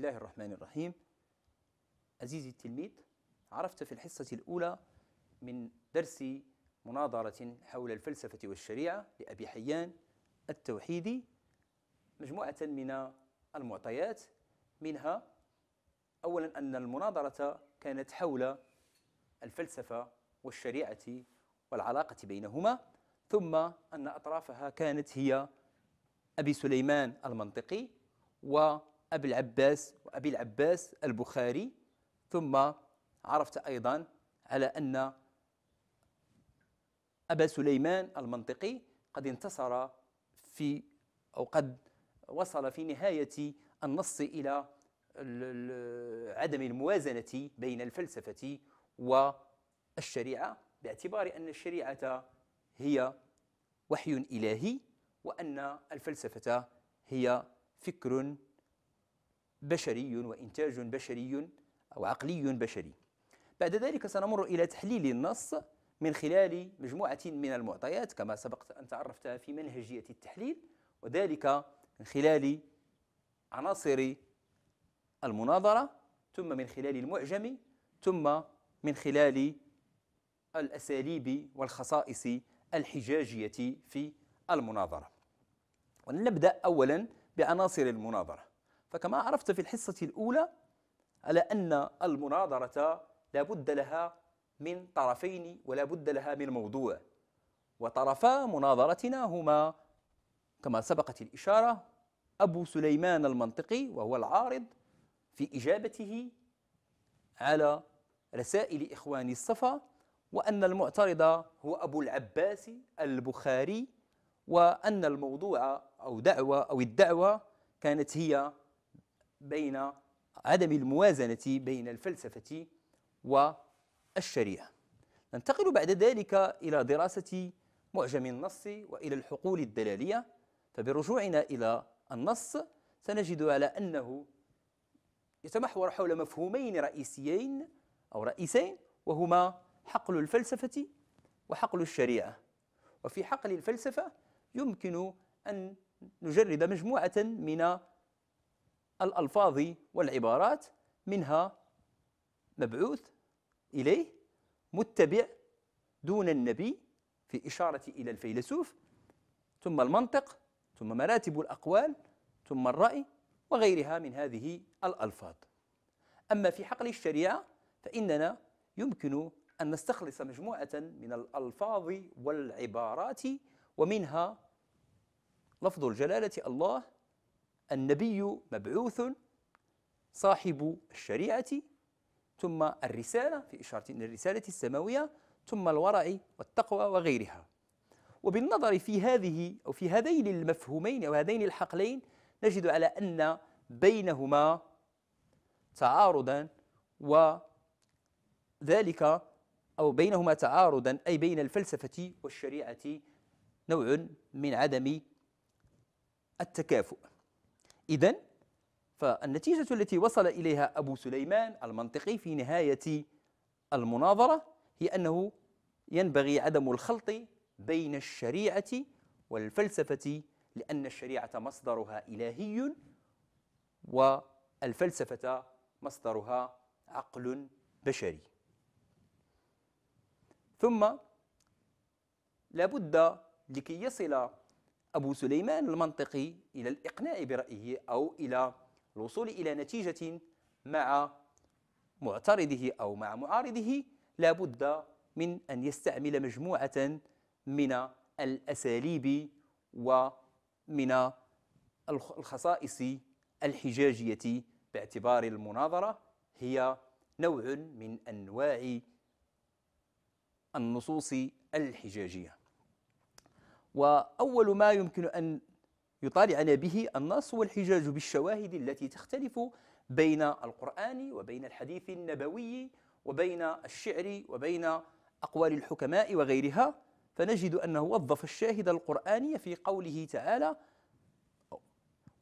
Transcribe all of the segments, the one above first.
الله الرحمن الرحيم عزيزي التلميذ عرفت في الحصة الأولى من درس مناظرة حول الفلسفة والشريعة لأبي حيان التوحيدي مجموعة من المعطيات منها أولا أن المناظرة كانت حول الفلسفة والشريعة والعلاقة بينهما ثم أن أطرافها كانت هي أبي سليمان المنطقي و أبي العباس وأبي العباس البخاري ثم عرفت أيضا على أن أبا سليمان المنطقي قد انتصر في أو قد وصل في نهاية النص إلى عدم الموازنة بين الفلسفة والشريعة باعتبار أن الشريعة هي وحي إلهي وأن الفلسفة هي فكر بشري وإنتاج بشري أو عقلي بشري بعد ذلك سنمر إلى تحليل النص من خلال مجموعة من المعطيات كما سبق أن تعرفتها في منهجية التحليل وذلك من خلال عناصر المناظرة ثم من خلال المعجم ثم من خلال الأساليب والخصائص الحجاجية في المناظرة ولنبدأ أولا بعناصر المناظرة فكما عرفت في الحصة الأولى على أن المناظرة لا بد لها من طرفين ولا بد لها من موضوع وطرفا مناظرتنا هما كما سبقت الإشارة أبو سليمان المنطقي وهو العارض في إجابته على رسائل إخوان الصفا وأن المعترض هو أبو العباس البخاري وأن الموضوع أو دعوة أو الدعوة كانت هي بين عدم الموازنة بين الفلسفة والشريعة ننتقل بعد ذلك إلى دراسة معجم النص وإلى الحقول الدلالية فبرجوعنا إلى النص سنجد على أنه يتمحور حول مفهومين رئيسيين أو رئيسين وهما حقل الفلسفة وحقل الشريعة وفي حقل الفلسفة يمكن أن نجرد مجموعة من الألفاظ والعبارات منها مبعوث إليه متبع دون النبي في إشارة إلى الفيلسوف ثم المنطق ثم مراتب الأقوال ثم الرأي وغيرها من هذه الألفاظ أما في حقل الشريعة فإننا يمكن أن نستخلص مجموعة من الألفاظ والعبارات ومنها لفظ الجلالة الله النبي مبعوث صاحب الشريعة ثم الرسالة في إشارة إلى الرسالة السماوية ثم الورع والتقوى وغيرها وبالنظر في هذه أو في هذين المفهومين أو هذين الحقلين نجد على أن بينهما تعارضا وذلك أو بينهما تعارضا أي بين الفلسفة والشريعة نوع من عدم التكافؤ إذا فالنتيجة التي وصل إليها أبو سليمان المنطقي في نهاية المناظرة هي أنه ينبغي عدم الخلط بين الشريعة والفلسفة لأن الشريعة مصدرها إلهي والفلسفة مصدرها عقل بشري ثم لابد لكي يصل أبو سليمان المنطقي إلى الإقناع برأيه أو إلى الوصول إلى نتيجة مع معترضه أو مع معارضه لابد من أن يستعمل مجموعة من الأساليب ومن الخصائص الحجاجية باعتبار المناظرة هي نوع من أنواع النصوص الحجاجية وأول ما يمكن أن يطالعنا به النص والحجاج بالشواهد التي تختلف بين القرآن وبين الحديث النبوي وبين الشعر وبين أقوال الحكماء وغيرها فنجد أنه وظف الشاهد القرآني في قوله تعالى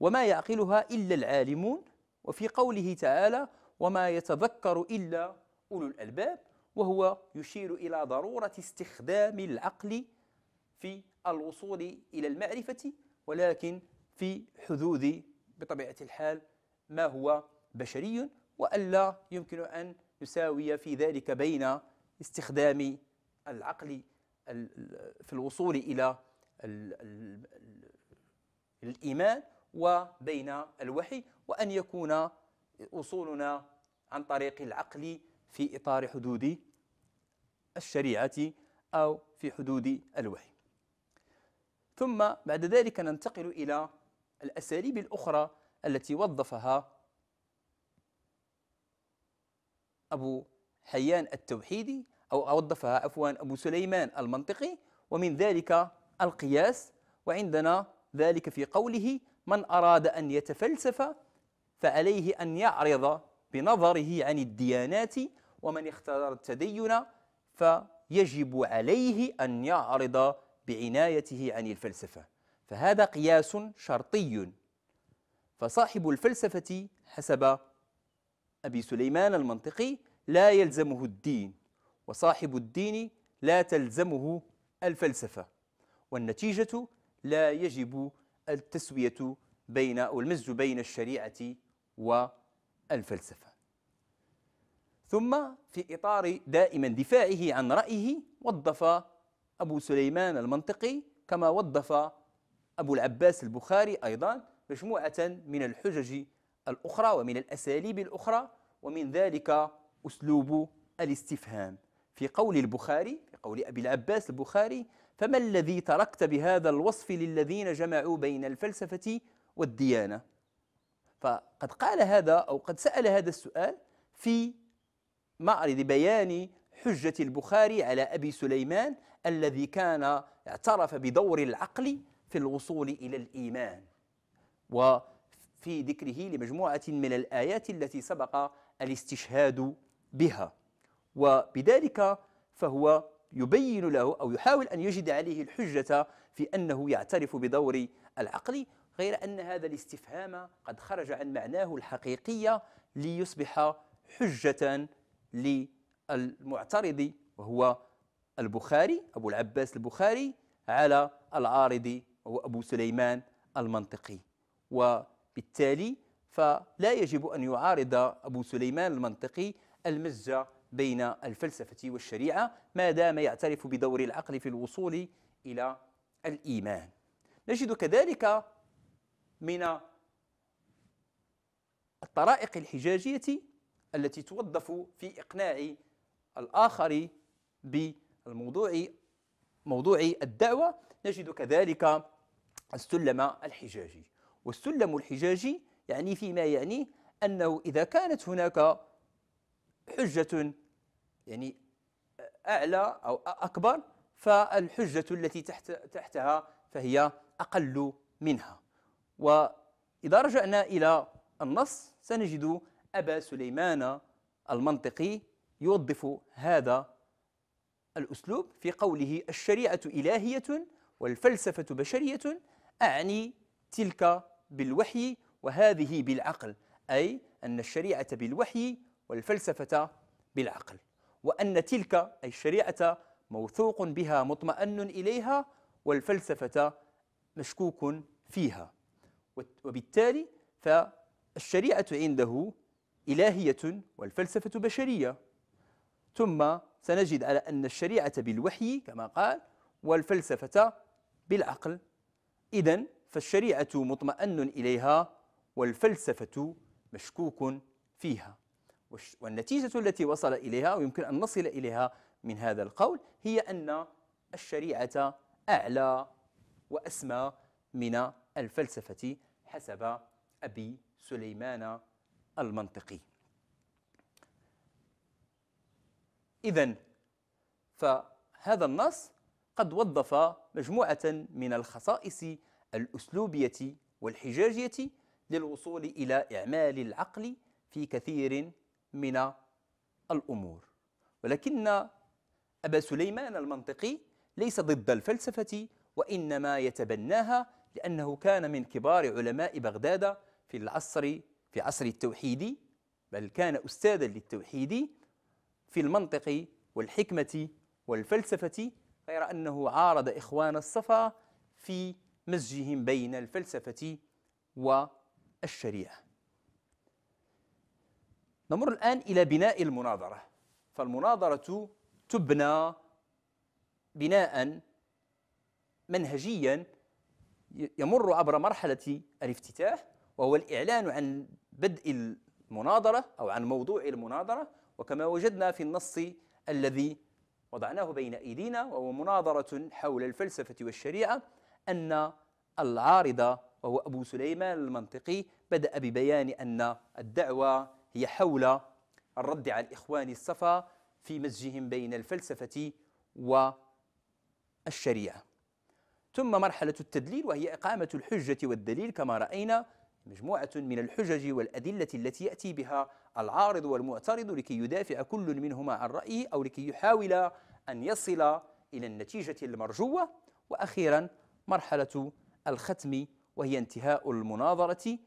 وما يعقلها إلا العالمون وفي قوله تعالى وما يتذكر إلا أولو الألباب وهو يشير إلى ضرورة استخدام العقل في الوصول إلى المعرفة ولكن في حدود بطبيعة الحال ما هو بشري وألا يمكن أن نساوي في ذلك بين استخدام العقل في الوصول إلى الإيمان وبين الوحي وأن يكون وصولنا عن طريق العقل في إطار حدود الشريعة أو في حدود الوحي ثم بعد ذلك ننتقل إلى الأساليب الأخرى التي وظفها أبو حيان التوحيدي أو وظفها عفوا أبو سليمان المنطقي ومن ذلك القياس وعندنا ذلك في قوله من أراد أن يتفلسف فعليه أن يعرض بنظره عن الديانات ومن اختار التدين فيجب عليه أن يعرض بعنايته عن الفلسفة فهذا قياس شرطي فصاحب الفلسفة حسب أبي سليمان المنطقي لا يلزمه الدين وصاحب الدين لا تلزمه الفلسفة والنتيجة لا يجب التسوية بين أو المزج بين الشريعة والفلسفة ثم في إطار دائما دفاعه عن رأيه وظف أبو سليمان المنطقي كما وظف أبو العباس البخاري أيضا مجموعة من الحجج الأخرى ومن الأساليب الأخرى ومن ذلك أسلوب الاستفهام في قول البخاري في قول أبي العباس البخاري فما الذي تركت بهذا الوصف للذين جمعوا بين الفلسفة والديانة فقد قال هذا أو قد سأل هذا السؤال في معرض بيان حجة البخاري على أبي سليمان الذي كان اعترف بدور العقل في الوصول إلى الإيمان وفي ذكره لمجموعة من الآيات التي سبق الاستشهاد بها وبذلك فهو يبين له أو يحاول أن يجد عليه الحجة في أنه يعترف بدور العقل غير أن هذا الاستفهام قد خرج عن معناه الحقيقية ليصبح حجة للمعترض وهو البخاري أبو العباس البخاري على العارضي هو أبو سليمان المنطقي وبالتالي فلا يجب أن يعارض أبو سليمان المنطقي المزج بين الفلسفة والشريعة ما دام يعترف بدور العقل في الوصول إلى الإيمان نجد كذلك من الطرائق الحجاجية التي توظف في إقناع الآخر ب الموضوعي موضوعي الدعوة نجد كذلك السلم الحجاجي والسلم الحجاجي يعني فيما يعنيه أنه إذا كانت هناك حجة يعني أعلى أو أكبر فالحجة التي تحت تحتها فهي أقل منها وإذا رجعنا إلى النص سنجد أبا سليمان المنطقي يوظف هذا الأسلوب في قوله الشريعة إلهية والفلسفة بشرية أعني تلك بالوحي وهذه بالعقل أي أن الشريعة بالوحي والفلسفة بالعقل وأن تلك أي الشريعة موثوق بها مطمئن إليها والفلسفة مشكوك فيها وبالتالي فالشريعة عنده إلهية والفلسفة بشرية ثم سنجد على أن الشريعة بالوحي كما قال والفلسفة بالعقل إذا فالشريعة مطمئن إليها والفلسفة مشكوك فيها والنتيجة التي وصل إليها ويمكن أن نصل إليها من هذا القول هي أن الشريعة أعلى وأسمى من الفلسفة حسب أبي سليمان المنطقي إذا فهذا النص قد وظف مجموعة من الخصائص الأسلوبية والحجاجية للوصول إلى إعمال العقل في كثير من الأمور ولكن أبا سليمان المنطقي ليس ضد الفلسفة وإنما يتبناها لأنه كان من كبار علماء بغداد في العصر في عصر التوحيدي بل كان أستاذا للتوحيد في المنطق والحكمة والفلسفة غير أنه عارض إخوان الصفا في مزجهم بين الفلسفة والشريعة نمر الآن إلى بناء المناظرة فالمناظرة تبنى بناء منهجيا يمر عبر مرحلة الافتتاح وهو الإعلان عن بدء المناظرة أو عن موضوع المناظرة وكما وجدنا في النص الذي وضعناه بين أيدينا وهو مناظرة حول الفلسفة والشريعة أن العارضة وهو أبو سليمان المنطقي بدأ ببيان أن الدعوة هي حول الرد على الإخوان الصفا في مزجهم بين الفلسفة والشريعة ثم مرحلة التدليل وهي إقامة الحجة والدليل كما رأينا مجموعة من الحجج والأدلة التي يأتي بها العارض والمعترض لكي يدافع كل منهما عن رأيه أو لكي يحاول أن يصل إلى النتيجة المرجوة وأخيرا مرحلة الختم وهي انتهاء المناظرة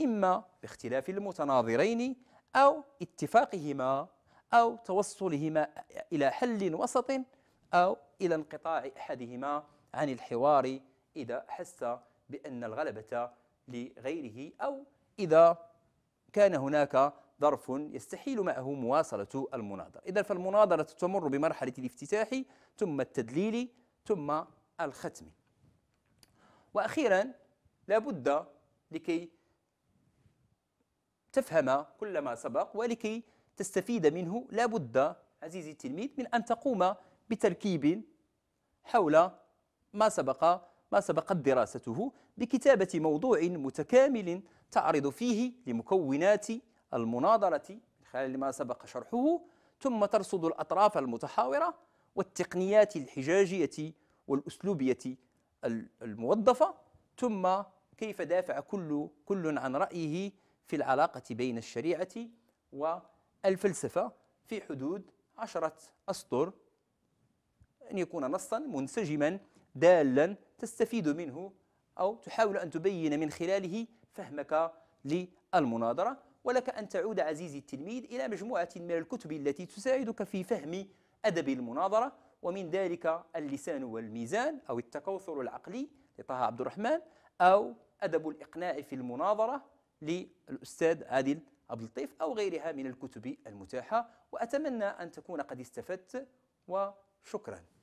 إما باختلاف المتناظرين أو اتفاقهما أو توصلهما إلى حل وسط أو إلى انقطاع أحدهما عن الحوار إذا حس بأن الغلبة لغيره أو إذا كان هناك ظرف يستحيل معه مواصلة المناظرة إذا فالمناظرة تمر بمرحلة الافتتاح ثم التدليل ثم الختم وأخيرا لابد لكي تفهم كل ما سبق ولكي تستفيد منه لابد عزيزي التلميذ من أن تقوم بتركيب حول ما سبق ما سبقت دراسته بكتابة موضوع متكامل تعرض فيه لمكونات المناظرة من خلال ما سبق شرحه ثم ترصد الأطراف المتحاورة والتقنيات الحجاجية والأسلوبية الموظفة ثم كيف دافع كل كل عن رأيه في العلاقة بين الشريعة والفلسفة في حدود عشرة أسطر أن يكون نصا منسجما دالا تستفيد منه أو تحاول أن تبين من خلاله فهمك للمناظرة ولك أن تعود عزيزي التلميذ إلى مجموعة من الكتب التي تساعدك في فهم أدب المناظرة ومن ذلك اللسان والميزان أو التكوثر العقلي لطه عبد الرحمن أو أدب الإقناع في المناظرة للأستاذ عادل عبد اللطيف أو غيرها من الكتب المتاحة وأتمنى أن تكون قد استفدت وشكراً